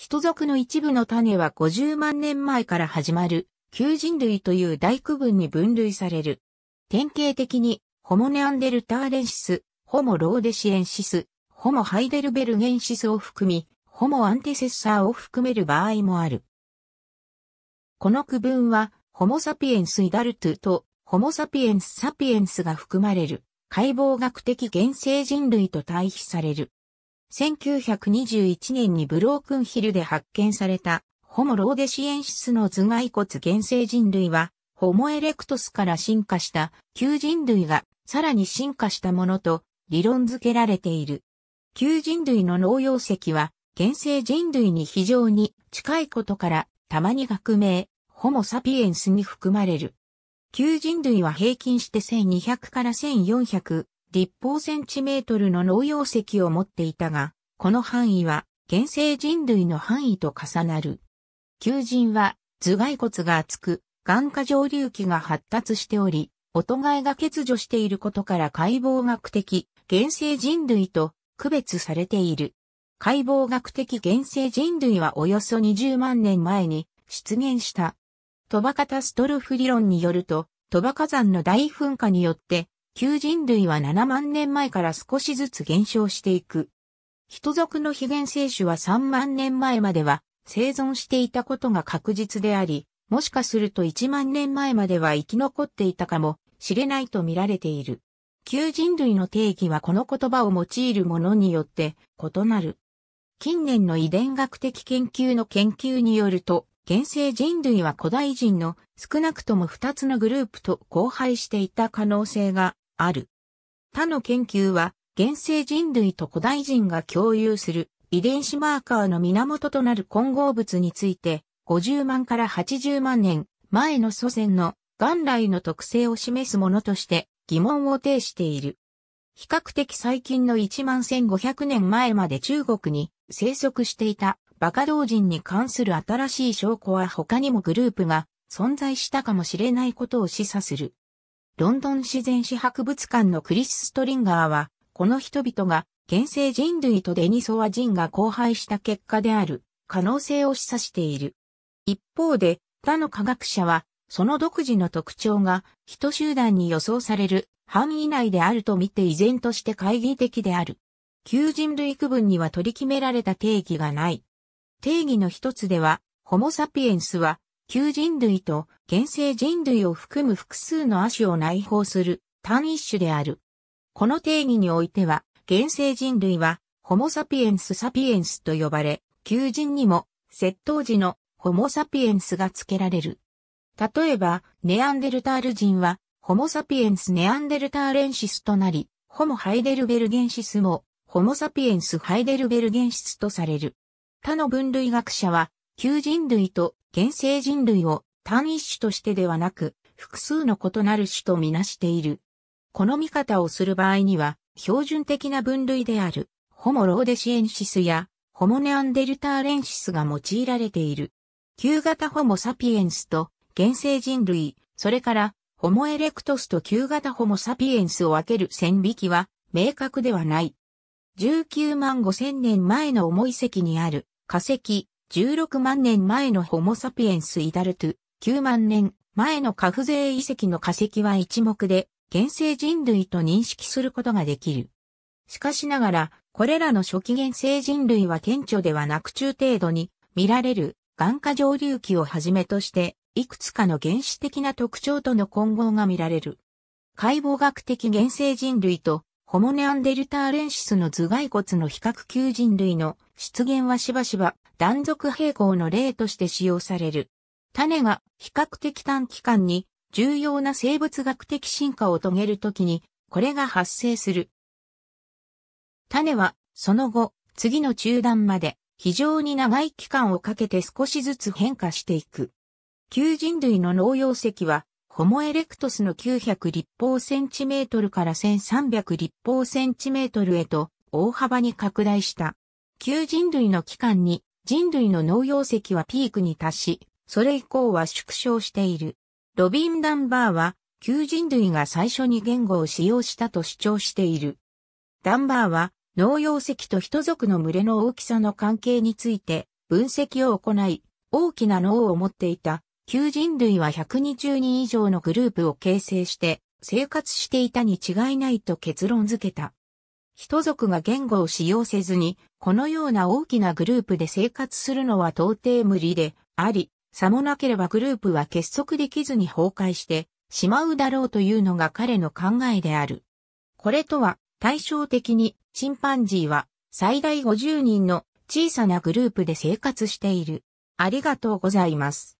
人族の一部の種は50万年前から始まる、旧人類という大区分に分類される。典型的に、ホモネアンデルターレンシス、ホモローデシエンシス、ホモハイデルベルゲンシスを含み、ホモアンテセッサーを含める場合もある。この区分は、ホモサピエンスイダルトゥと、ホモサピエンスサピエンスが含まれる、解剖学的現生人類と対比される。1921年にブロークンヒルで発見された、ホモローデシエンシスの頭蓋骨原生人類は、ホモエレクトスから進化した旧人類がさらに進化したものと理論付けられている。旧人類の農業石は、原生人類に非常に近いことから、たまに学名、ホモサピエンスに含まれる。旧人類は平均して1200から1400立方センチメートルの農用石を持っていたが、この範囲は現世人類の範囲と重なる。求人は頭蓋骨が厚く、眼下上流器が発達しており、音替えが欠如していることから解剖学的、現世人類と区別されている。解剖学的現世人類はおよそ20万年前に出現した。トバカタストルフ理論によると、トバ火山の大噴火によって旧人類は7万年前から少しずつ減少していく。人族の非現生種は3万年前までは生存していたことが確実であり、もしかすると1万年前までは生き残っていたかもしれないと見られている。旧人類の定義はこの言葉を用いるものによって異なる。近年の遺伝学的研究の研究によると、現世人類は古代人の少なくとも2つのグループと交配していた可能性がある。他の研究は、現世人類と古代人が共有する遺伝子マーカーの源となる混合物について、50万から80万年前の祖先の元来の特性を示すものとして疑問を呈している。比較的最近の1万1500年前まで中国に生息していたバカ同人に関する新しい証拠は他にもグループが存在したかもしれないことを示唆する。ロンドン自然史博物館のクリス・ストリンガーは、この人々が、現世人類とデニソワ人が交配した結果である、可能性を示唆している。一方で、他の科学者は、その独自の特徴が、人集団に予想される範囲内であると見て依然として懐疑的である。旧人類区分には取り決められた定義がない。定義の一つでは、ホモサピエンスは、旧人類と現世人類を含む複数の亜種を内包する単一種である。この定義においては、現世人類はホモサピエンスサピエンスと呼ばれ、旧人にも窃盗時のホモサピエンスが付けられる。例えば、ネアンデルタール人はホモサピエンスネアンデルターレンシスとなり、ホモハイデルベルゲンシスもホモサピエンスハイデルベルゲンシスとされる。他の分類学者は、旧人類と現世人類を単一種としてではなく、複数の異なる種とみなしている。この見方をする場合には、標準的な分類である、ホモローデシエンシスや、ホモネアンデルターレンシスが用いられている。旧型ホモサピエンスと、現世人類、それから、ホモエレクトスと旧型ホモサピエンスを分ける線引きは、明確ではない。19万5千年前の重い石にある、化石、16万年前のホモサピエンスイダルト9万年前のカフゼイ遺跡の化石は一目で、現世人類と認識することができる。しかしながら、これらの初期現世人類は顕著ではなく中程度に見られる眼下上流期をはじめとして、いくつかの原始的な特徴との混合が見られる。解剖学的現世人類とホモネアンデルターレンシスの頭蓋骨の比較級人類の出現はしばしば断続平行の例として使用される。種が比較的短期間に重要な生物学的進化を遂げるときに、これが発生する。種は、その後、次の中断まで、非常に長い期間をかけて少しずつ変化していく。旧人類の農用石は、ホモエレクトスの900立方センチメートルから1300立方センチメートルへと大幅に拡大した。旧人類の期間に人類の農業石はピークに達し、それ以降は縮小している。ロビン・ダンバーは、旧人類が最初に言語を使用したと主張している。ダンバーは、農業石と人族の群れの大きさの関係について、分析を行い、大きな脳を持っていた、旧人類は120人以上のグループを形成して、生活していたに違いないと結論付けた。人族が言語を使用せずに、このような大きなグループで生活するのは到底無理であり、さもなければグループは結束できずに崩壊してしまうだろうというのが彼の考えである。これとは対照的にチンパンジーは最大50人の小さなグループで生活している。ありがとうございます。